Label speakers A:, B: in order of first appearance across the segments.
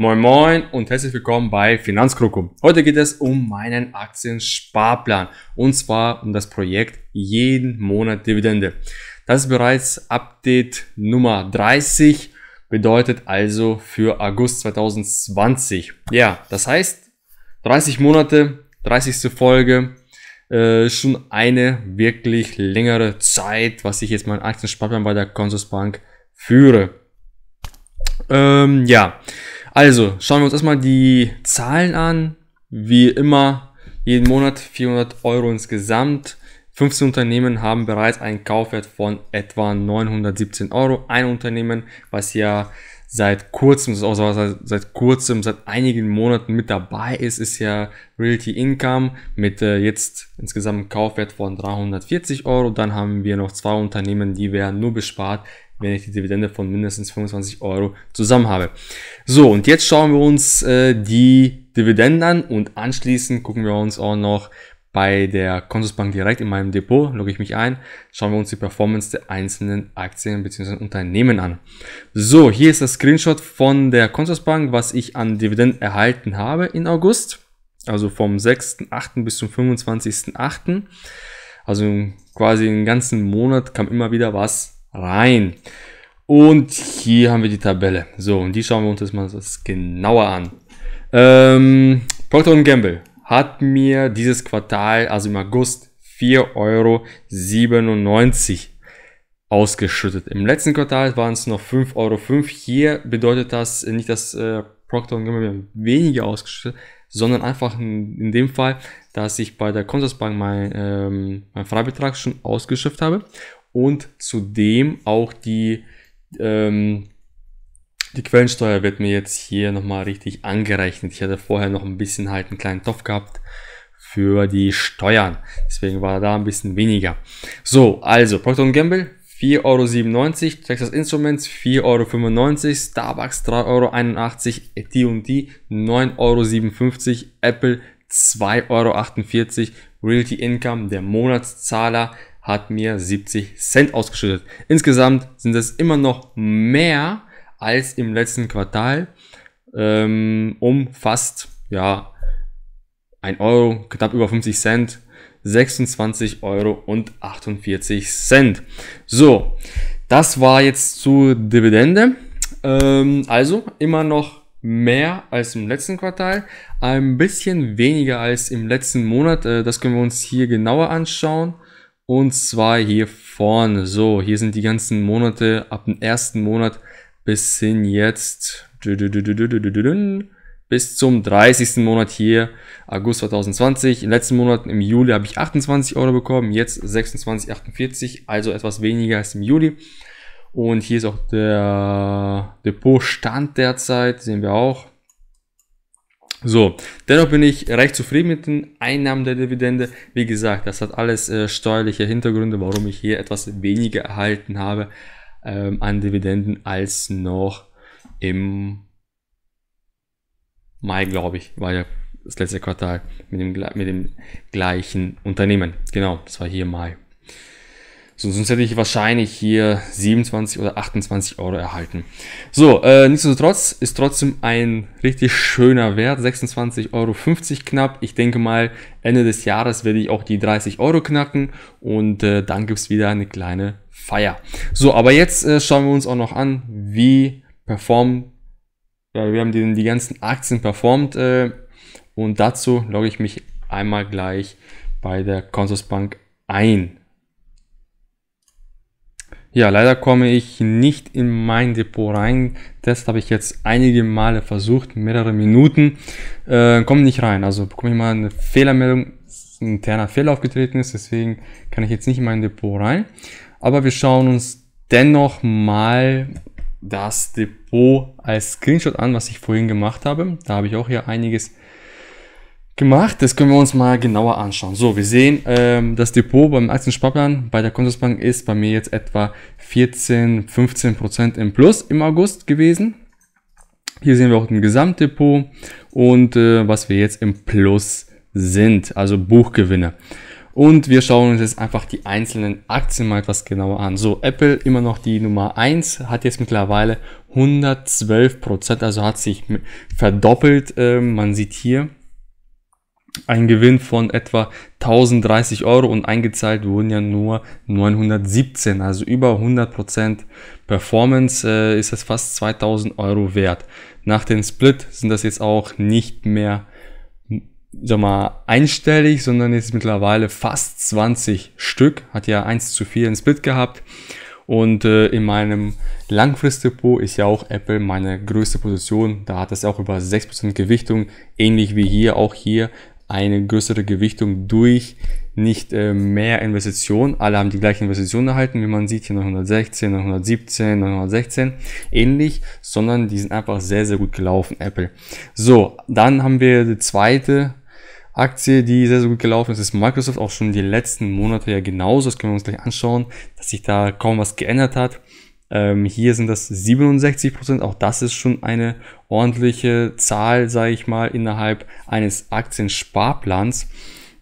A: Moin Moin und herzlich willkommen bei Finanzkrokum. Heute geht es um meinen Aktiensparplan und zwar um das Projekt jeden Monat Dividende. Das ist bereits Update Nummer 30, bedeutet also für August 2020. Ja, das heißt 30 Monate, 30. Folge, äh, schon eine wirklich längere Zeit, was ich jetzt meinen Aktiensparplan bei der Consorsbank führe. Ähm, ja, also, schauen wir uns erstmal die Zahlen an. Wie immer, jeden Monat 400 Euro insgesamt. 15 Unternehmen haben bereits einen Kaufwert von etwa 917 Euro. Ein Unternehmen, was ja seit kurzem, also seit, kurzem, seit einigen Monaten mit dabei ist, ist ja Realty Income mit äh, jetzt insgesamt Kaufwert von 340 Euro. Dann haben wir noch zwei Unternehmen, die werden nur bespart wenn ich die Dividende von mindestens 25 Euro zusammen habe. So, und jetzt schauen wir uns äh, die Dividenden an und anschließend gucken wir uns auch noch bei der Konsusbank direkt in meinem Depot, logge ich mich ein, schauen wir uns die Performance der einzelnen Aktien bzw. Unternehmen an. So, hier ist das Screenshot von der Konsusbank, was ich an Dividenden erhalten habe in August, also vom 6.8. bis zum 25.8. Also quasi den ganzen Monat kam immer wieder was rein. Und hier haben wir die Tabelle. So, und die schauen wir uns jetzt mal das genauer an. Ähm, Procter Gamble hat mir dieses Quartal, also im August, 4,97 Euro ausgeschüttet. Im letzten Quartal waren es noch 5,05 Euro. Hier bedeutet das nicht, dass äh, Procter Gamble mir weniger ausgeschüttet sondern einfach in, dem Fall, dass ich bei der Kontersbank mein, ähm, meinen Freibetrag schon ausgeschöpft habe und zudem auch die, ähm, die Quellensteuer wird mir jetzt hier nochmal richtig angerechnet. Ich hatte vorher noch ein bisschen halt einen kleinen Topf gehabt für die Steuern. Deswegen war da ein bisschen weniger. So, also Procter Gamble 4,97 Euro, Texas Instruments 4,95 Euro, Starbucks 3,81 Euro, AT&T 9,57 Euro, Apple 2,48 Euro, Realty Income, der Monatszahler hat mir 70 Cent ausgeschüttet. Insgesamt sind es immer noch mehr als im letzten Quartal, ähm, um fast ja, 1 Euro, knapp über 50 Cent, 26 Euro und 48 Cent. So, das war jetzt zur Dividende. Ähm, also immer noch mehr als im letzten Quartal, ein bisschen weniger als im letzten Monat. Äh, das können wir uns hier genauer anschauen. Und zwar hier vorne. So, hier sind die ganzen Monate ab dem ersten Monat bis hin jetzt bis zum 30. Monat hier, August 2020. Im letzten Monat, im Juli, habe ich 28 Euro bekommen, jetzt 26,48, also etwas weniger als im Juli. Und hier ist auch der Depotstand derzeit, sehen wir auch. So, dennoch bin ich recht zufrieden mit den Einnahmen der Dividende. Wie gesagt, das hat alles äh, steuerliche Hintergründe, warum ich hier etwas weniger erhalten habe ähm, an Dividenden als noch im Mai, glaube ich, war ja das letzte Quartal mit dem, mit dem gleichen Unternehmen. Genau, das war hier Mai. So, sonst hätte ich wahrscheinlich hier 27 oder 28 Euro erhalten. So, äh, nichtsdestotrotz ist trotzdem ein richtig schöner Wert, 26,50 Euro knapp. Ich denke mal, Ende des Jahres werde ich auch die 30 Euro knacken und äh, dann gibt es wieder eine kleine Feier. So, aber jetzt äh, schauen wir uns auch noch an, wie performen, ja, wir haben die, die ganzen Aktien performt äh, und dazu logge ich mich einmal gleich bei der Consors Bank ein. Ja, leider komme ich nicht in mein Depot rein. Das habe ich jetzt einige Male versucht, mehrere Minuten. Äh, komme nicht rein. Also bekomme ich mal eine Fehlermeldung, ein interner Fehler aufgetreten ist. Deswegen kann ich jetzt nicht in mein Depot rein. Aber wir schauen uns dennoch mal das Depot als Screenshot an, was ich vorhin gemacht habe. Da habe ich auch hier einiges gemacht. Das können wir uns mal genauer anschauen. So, wir sehen, ähm, das Depot beim Aktiensparplan bei der Kontosbank ist bei mir jetzt etwa 14, 15 Prozent im Plus im August gewesen. Hier sehen wir auch den Gesamtdepot und äh, was wir jetzt im Plus sind, also Buchgewinne. Und wir schauen uns jetzt einfach die einzelnen Aktien mal etwas genauer an. So, Apple immer noch die Nummer 1, hat jetzt mittlerweile 112%, also hat sich verdoppelt. Ähm, man sieht hier, ein Gewinn von etwa 1030 Euro und eingezahlt wurden ja nur 917, also über 100% Performance äh, ist es fast 2000 Euro wert. Nach dem Split sind das jetzt auch nicht mehr hm, sag mal, einstellig, sondern jetzt mittlerweile fast 20 Stück, hat ja 1 zu 4 in Split gehabt. Und äh, in meinem Langfristdepot ist ja auch Apple meine größte Position. Da hat es auch über 6% Gewichtung, ähnlich wie hier. Auch hier eine größere Gewichtung durch nicht äh, mehr Investitionen. Alle haben die gleiche Investition erhalten, wie man sieht, hier 916, 917, 916, ähnlich, sondern die sind einfach sehr, sehr gut gelaufen, Apple. So, dann haben wir die zweite Aktie, die sehr, sehr gut gelaufen ist, ist Microsoft auch schon die letzten Monate ja genauso. Das können wir uns gleich anschauen, dass sich da kaum was geändert hat. Ähm, hier sind das 67 Auch das ist schon eine ordentliche Zahl, sage ich mal, innerhalb eines Aktiensparplans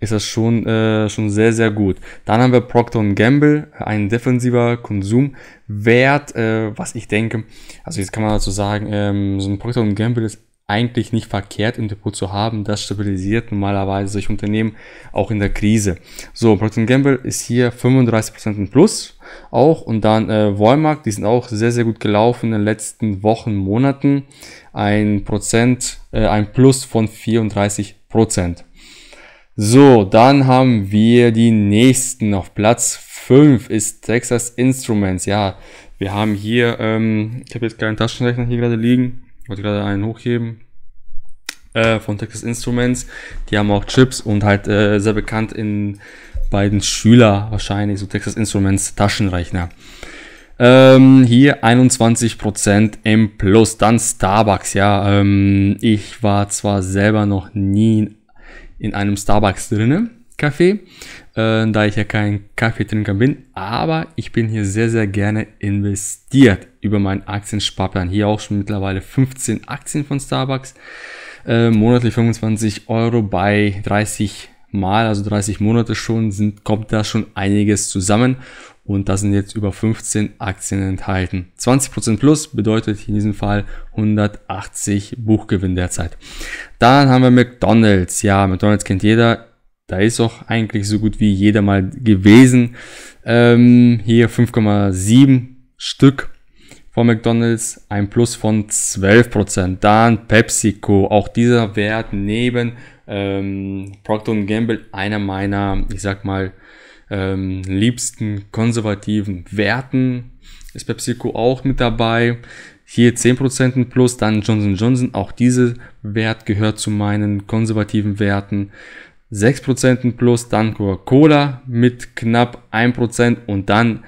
A: ist das schon, äh, schon sehr, sehr gut. Dann haben wir Procter Gamble, ein defensiver Konsumwert, äh, was ich denke, also jetzt kann man dazu sagen, ähm, so ein Procter Gamble ist eigentlich nicht verkehrt im Depot zu haben. Das stabilisiert normalerweise solche Unternehmen auch in der Krise. So, Procter Gamble ist hier 35% im Plus auch und dann äh, Walmart, die sind auch sehr, sehr gut gelaufen in den letzten Wochen, Monaten. Ein Prozent, äh, ein Plus von 34%. So, dann haben wir die nächsten auf Platz 5 ist Texas Instruments. Ja, wir haben hier, ähm, ich habe jetzt keinen Taschenrechner hier gerade liegen wollte gerade einen hochheben, äh, von Texas Instruments. Die haben auch Chips und halt äh, sehr bekannt in beiden Schüler wahrscheinlich, so Texas Instruments Taschenrechner. Ähm, hier 21% im Plus, dann Starbucks, ja. Ähm, ich war zwar selber noch nie in einem Starbucks drinne, Kaffee, äh, da ich ja kein Kaffeetrinker bin, aber ich bin hier sehr, sehr gerne investiert über meinen Aktiensparplan. Hier auch schon mittlerweile 15 Aktien von Starbucks, äh, monatlich 25 Euro bei 30 Mal, also 30 Monate schon, sind, kommt da schon einiges zusammen und da sind jetzt über 15 Aktien enthalten. 20% plus bedeutet in diesem Fall 180 Buchgewinn derzeit. Dann haben wir McDonald's. Ja, McDonald's kennt jeder da ist auch eigentlich so gut wie jeder mal gewesen. Ähm, hier 5,7 Stück von McDonald's, ein Plus von 12%. Dann PepsiCo, auch dieser Wert neben ähm, Procter Gamble, einer meiner, ich sag mal, ähm, liebsten konservativen Werten. Ist PepsiCo auch mit dabei. Hier 10% plus, dann Johnson Johnson. Auch dieser Wert gehört zu meinen konservativen Werten. 6% plus, dann Coca-Cola mit knapp 1% und dann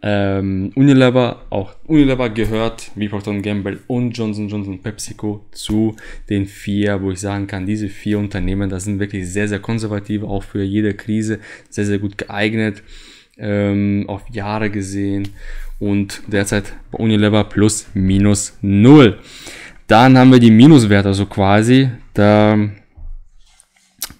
A: ähm, Unilever, auch Unilever gehört, wie Procter Gamble und Johnson Johnson PepsiCo zu den vier, wo ich sagen kann, diese vier Unternehmen, das sind wirklich sehr, sehr konservativ, auch für jede Krise sehr, sehr gut geeignet, ähm, auf Jahre gesehen und derzeit bei Unilever plus minus null. Dann haben wir die Minuswerte, also quasi, da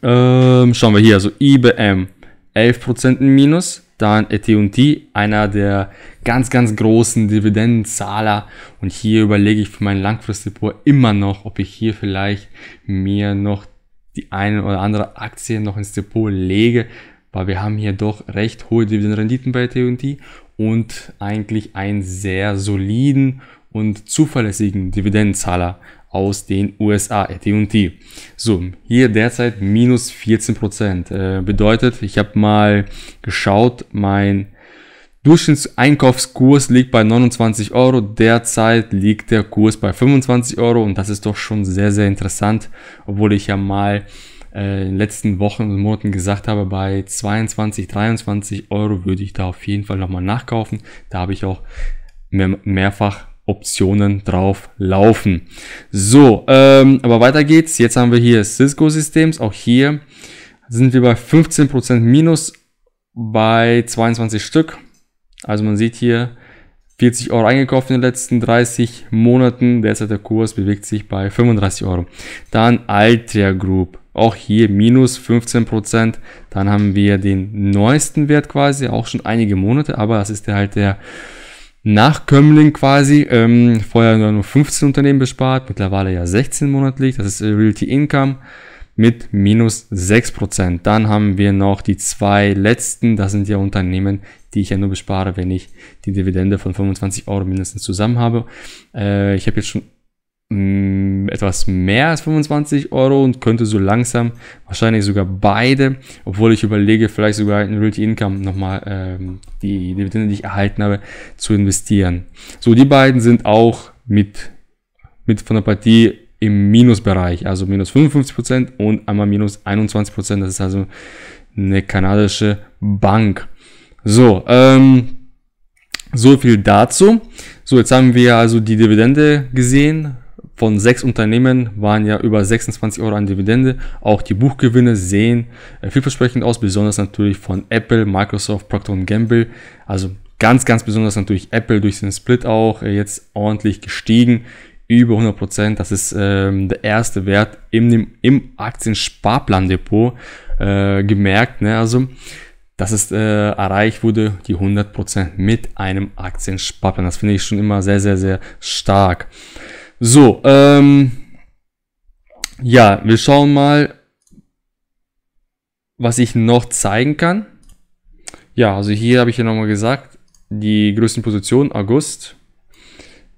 A: ähm, schauen wir hier, also IBM 11% Minus, dann AT&T, e einer der ganz, ganz großen Dividendenzahler und hier überlege ich für meinen Langfristdepot immer noch, ob ich hier vielleicht mir noch die eine oder andere Aktie noch ins Depot lege, weil wir haben hier doch recht hohe Dividendenrenditen bei AT&T e und eigentlich einen sehr soliden und zuverlässigen Dividendenzahler aus den USA, AT&T. So, hier derzeit minus 14%. Äh, bedeutet, ich habe mal geschaut, mein Durchschnittseinkaufskurs liegt bei 29 Euro, derzeit liegt der Kurs bei 25 Euro und das ist doch schon sehr, sehr interessant, obwohl ich ja mal äh, in den letzten Wochen und Monaten gesagt habe, bei 22, 23 Euro würde ich da auf jeden Fall nochmal nachkaufen. Da habe ich auch mehr, mehrfach Optionen drauf laufen. So, ähm, aber weiter geht's. Jetzt haben wir hier Cisco Systems. Auch hier sind wir bei 15% minus bei 22 Stück. Also man sieht hier 40 Euro eingekauft in den letzten 30 Monaten. Derzeit der Kurs bewegt sich bei 35 Euro. Dann Altria Group. Auch hier minus 15%. Dann haben wir den neuesten Wert quasi, auch schon einige Monate, aber das ist der halt der Nachkömmling quasi, ähm, vorher nur 15 Unternehmen bespart, mittlerweile ja 16 monatlich, das ist äh, Realty Income mit minus 6%. Dann haben wir noch die zwei letzten, das sind ja Unternehmen, die ich ja nur bespare, wenn ich die Dividende von 25 Euro mindestens zusammen habe. Äh, ich habe jetzt schon Mm, etwas mehr als 25 Euro und könnte so langsam wahrscheinlich sogar beide, obwohl ich überlege, vielleicht sogar in Realty Income nochmal ähm, die Dividende, die ich erhalten habe, zu investieren. So, die beiden sind auch mit, mit von der Partie im Minusbereich, also minus 55% und einmal minus 21%. Das ist also eine kanadische Bank. So, ähm, so viel dazu. So, jetzt haben wir also die Dividende gesehen von sechs Unternehmen waren ja über 26 Euro an Dividende. Auch die Buchgewinne sehen äh, vielversprechend aus, besonders natürlich von Apple, Microsoft, Procter Gamble. Also ganz, ganz besonders natürlich Apple durch den Split auch äh, jetzt ordentlich gestiegen. Über 100 Prozent. Das ist ähm, der erste Wert im, im Aktiensparplandepot äh, gemerkt. Ne? Also dass es äh, erreicht wurde, die 100% Prozent mit einem Aktiensparplan. Das finde ich schon immer sehr, sehr, sehr stark. So, ähm, ja, wir schauen mal, was ich noch zeigen kann. Ja, also hier habe ich ja nochmal gesagt, die größten Positionen, August,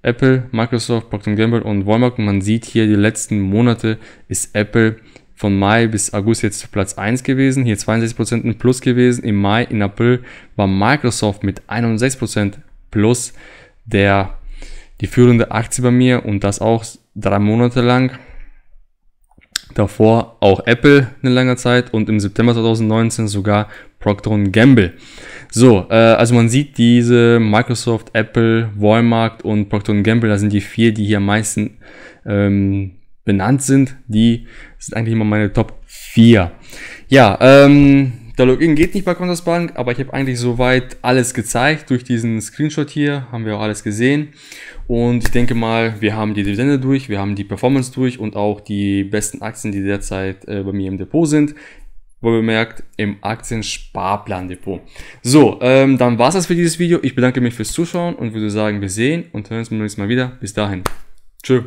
A: Apple, Microsoft, Procter Gamble und Walmart. Und man sieht hier, die letzten Monate ist Apple von Mai bis August jetzt Platz 1 gewesen, hier 62% ein Plus gewesen. Im Mai, in April war Microsoft mit 61% Plus der die führende Aktie bei mir und das auch drei Monate lang. Davor auch Apple eine lange Zeit und im September 2019 sogar Procter Gamble. So, äh, also man sieht diese Microsoft, Apple, Walmart und Procter Gamble, da sind die vier, die hier am meisten ähm, benannt sind. Die sind eigentlich immer meine Top 4. Ja, ähm, der Login geht nicht bei Contas Bank, aber ich habe eigentlich soweit alles gezeigt. Durch diesen Screenshot hier haben wir auch alles gesehen. Und ich denke mal, wir haben die Dividende durch, wir haben die Performance durch und auch die besten Aktien, die derzeit äh, bei mir im Depot sind. Wohl bemerkt, im Aktiensparplan-Depot. So, ähm, dann es das für dieses Video. Ich bedanke mich fürs Zuschauen und würde sagen, wir sehen und hören uns beim nächsten Mal wieder. Bis dahin. Tschüss.